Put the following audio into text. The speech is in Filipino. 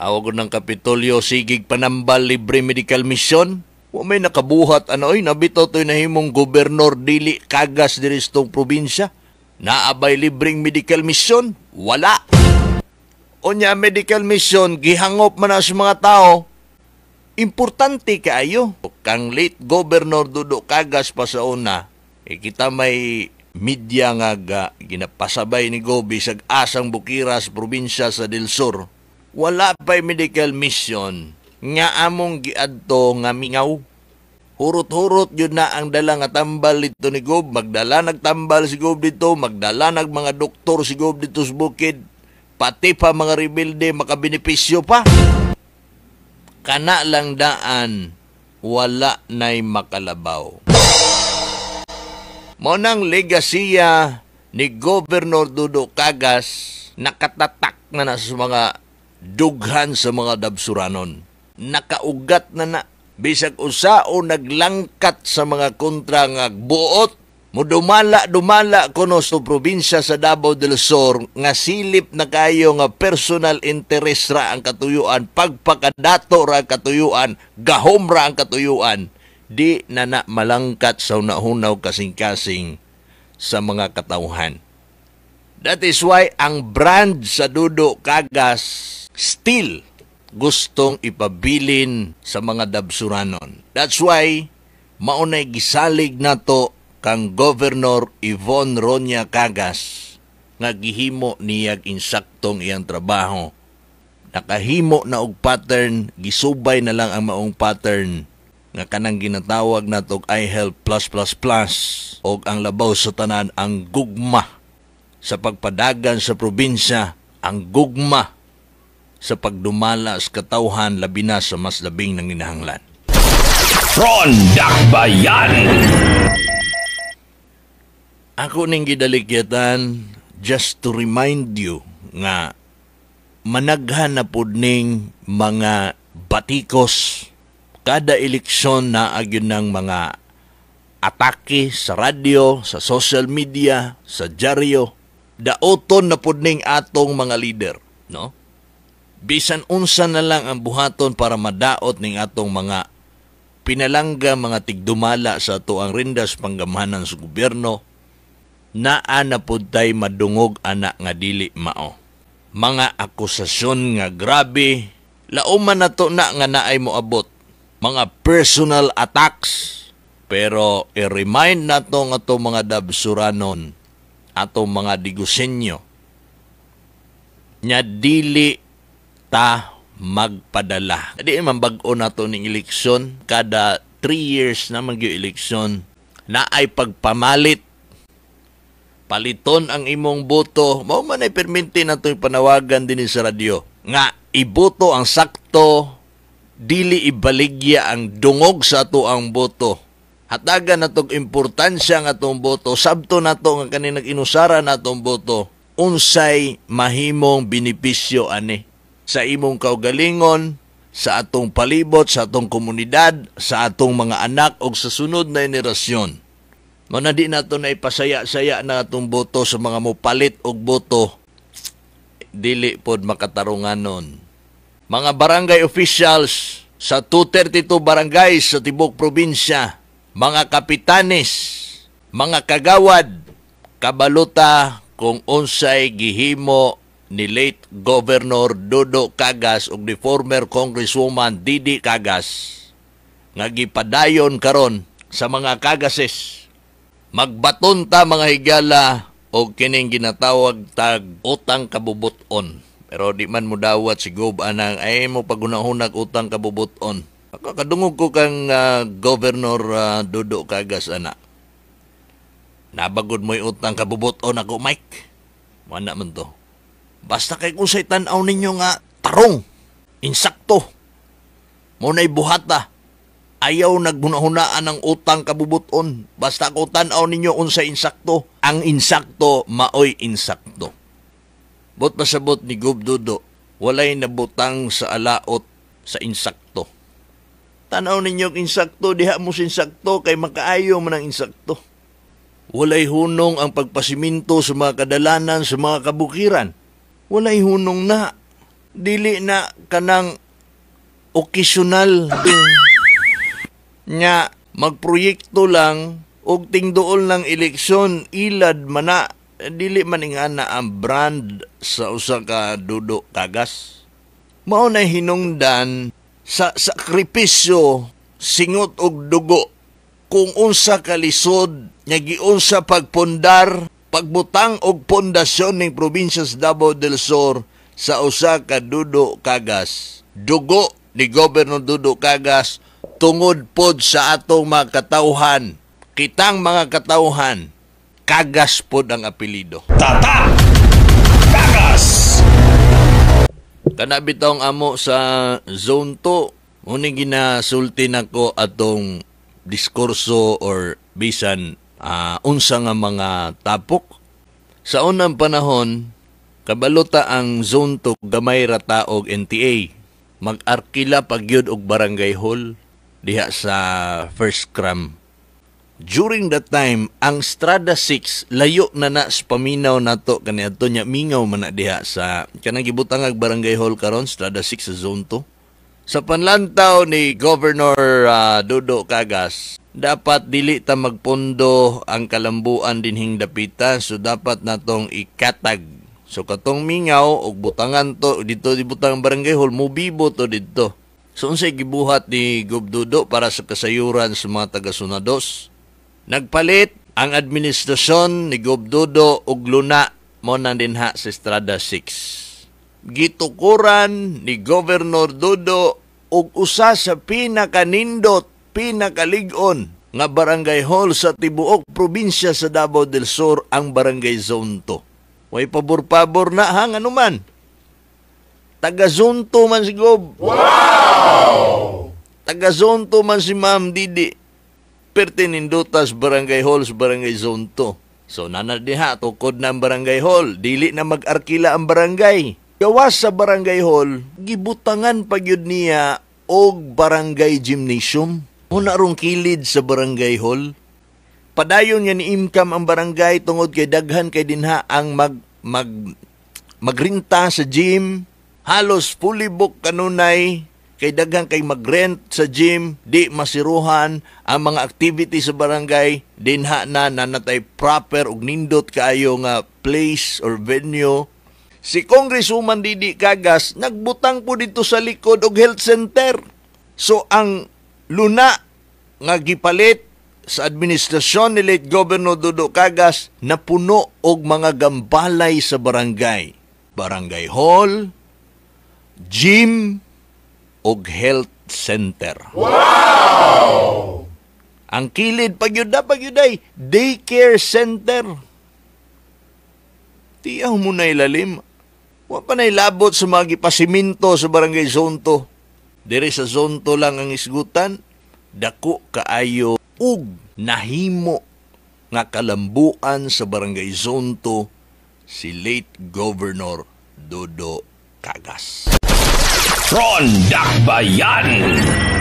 Awag ng Kapitolyo, sigig panambal, libre medical mission. Wa may nakabuhat ano oy nabito toy nahimong gobernador dili kagas diri sa probinsya. Naabay libreng medical mission? Wala. Unya medical mission gihangop man sa mga tao. Importante kaayo. Kang late governor Dudo Kagas pa sa una, eh, kita may media nga ginapasabay ni Gobi sa asang bukiras probinsya sa Del Sur wala pa'y medical mission nga among giadto nga mingaw. Hurot-hurot yun na ang dala nga tambal dito ni Gob. Magdala nagtambal si Gob dito, magdala nag mga doktor si Gob dito sa bukid. Pati pa mga rebelde makabenepisyo pa. Kana lang daan, wala na'y makalabaw. Monang legasiya ni Governor Dudo Cagas nakatatak na na sa mga dughan sa mga dabsuranon. Nakaugat na na. Bisag o naglangkat sa mga kontra nga buot Mudumala, dumala kuno sa probinsya sa Davao del Sur nga silip na kayo nga personal interest ra ang katuyuan, pagpakadato ra ang katuyuan, gahom ra ang katuyuan. Di na na malangkat sa unahunaw kasing-kasing sa mga katauhan. That is why ang brand sa Dudo Kagas still gustong ipabilin sa mga dabsuranon. That's why maunay gisalig nato kang Governor Yvonne Ronya Cagas nga gihimo niyag insaktong iyang trabaho. Nakahimo na og pattern, gisubay na lang ang maong pattern nga kanang ginatawag natog iHealth plus plus plus o ang labaw sa tanan ang gugma sa pagpadagan sa probinsya ang gugma sa pagdumalas katauhan labi na sa mas labing ng inahanglan. Rondak Bayan! Ako ning gidalikyatan just to remind you nga managhan na pod ning mga batikos kada eleksyon na agyon ng mga atake sa radio, sa social media, sa dyaryo, daoton na pod ning atong mga leader, no? bisan unsa na lang ang buhaton para madaot ning atong mga pinalangga mga tigdumala sa tuang rindas panggamhanan sa gobyerno naa na pud tay madungog ana nga dili mao mga akusasyon nga grabe lauman nato na nga naay moabot mga personal attacks pero i-remind nato nga to mga dabsuranon atong mga digusenyo nya dili ta magpadala. Di man bag-o na to ning eleksyon. Kada 3 years na magyo eleksyon na ay pagpamalit. Paliton ang imong boto. Mao man ay perminti na to'y panawagan din sa radyo. Nga, iboto ang sakto, dili ibaligya ang dungog sa ato ang boto. Hatagan na tog importansya ang atong boto. Sabto na to nga kaninag inusara na atong boto. Unsay mahimong benepisyo ani sa imong kaugalingon, sa atong palibot, sa atong komunidad, sa atong mga anak o sa sunod na henerasyon. Mao di nato na ipasaya-saya na atong boto sa mga mupalit og boto dili pod makatarunganon. Mga barangay officials sa 232 barangays sa tibok probinsya, mga kapitanes, mga kagawad, kabaluta kung unsay gihimo ni late Governor Dodo Cagas ug ni former Congresswoman Didi Cagas nga gipadayon karon sa mga kagases. Magbaton ta mga higala o kining ginatawag tag utang kabubuton. Pero di man mo dawat si Gob anang ay mo pagunahunag utang kabubuton. Kakadungog ko kang uh, Governor uh, Dodo Cagas ana. Nabagod mo'y utang kabubuton ako, Mike. Mana man to. Basta kay kung sa'y tanaw ninyo nga tarong, insakto, muna'y buhata, ayaw nagbunahunaan ang utang kabubuton. Basta ko tanaw ninyo unsa insakto, ang insakto maoy insakto. Bot pasabot ni Gubdudo, walay nabutang sa alaot sa insakto. Tanaw ninyo ang insakto, diha mo insakto, kay makaayo man ang insakto. Walay hunong ang pagpasiminto sa mga kadalanan sa mga kabukiran walay hunong na. Dili na kanang occasional nya magproyekto lang og tingduol ng eleksyon ilad mana dili man maningana ang brand sa usa ka dudo kagas mao na hinungdan sa sakripisyo singot og dugo kung unsa kalisod nga giunsa pagpundar pagbutang og pundasyon ng probinsya sa Davao del Sur sa usa ka Dudo Kagas. Dugo ni Gobernador Dudo Kagas tungod pod sa atong mga katawhan. Kitang mga katawhan, Kagas pod ang apelido. Tata! Kagas! Kanabitong amo sa Zone 2, muning ginasulti nako atong diskurso or bisan uh, unsa nga mga tapok. Sa unang panahon, kabalota ang zone to gamay ra taog NTA. Mag-arkila pagyud og barangay hall diha sa first cram. During that time, ang Strada 6 layo na na sa paminaw nato kaniadto nya mingaw man na diha sa kanang gibutang ag barangay hall karon Strada 6 sa zone 2. Sa panlantaw ni Governor uh, ah, Dodo Kagas, dapat dili ta magpundo ang kalambuan dinhing dapita so dapat natong ikatag so katong mingaw og butangan to dito di butang barangay hall mobibo to dito so unsay gibuhat ni Gobdudo para sa kasayuran sa mga taga Sunados nagpalit ang administrasyon ni Gobdudo og luna mo nang dinha sa Estrada 6 gitukuran ni Governor Dudo og usa sa pinakanindot pinakalig-on nga barangay hall sa tibuok probinsya sa Davao del Sur ang barangay Zonto. 2. Way pabor-pabor na hang anuman. Taga Zonto man si Gob. Wow! Taga Zonto man si Ma'am Didi. Pertinindutas barangay hall sa barangay Zonto. 2. So nanadiha tukod na ang barangay hall, dili na mag-arkila ang barangay. Gawas sa barangay hall, gibutangan pagyud niya og barangay gymnasium Una rong kilid sa barangay hall. Padayon nga ni income ang barangay tungod kay daghan kay dinha ang mag mag magrinta sa gym. Halos fully book kanunay kay daghan kay magrent sa gym di masiruhan ang mga activity sa barangay dinha na nanatay proper og nindot kaayo nga place or venue Si Congresswoman Didi Kagas nagbutang po dito sa likod og health center. So ang luna nga gipalit sa administrasyon ni late Governor Dudo Cagas na puno og mga gambalay sa barangay. Barangay Hall, gym, og health center. Wow! Ang kilid, pagyuda, pagyuday, daycare center. Tiyaw mo na ilalim. Wa pa na ilabot sa mga gipasiminto sa barangay zone Diri sa zone lang ang isgutan, dako kaayo ug nahimo nga kalambuan sa barangay zonto si late Governor Dodo Kagas. From Dakbayan!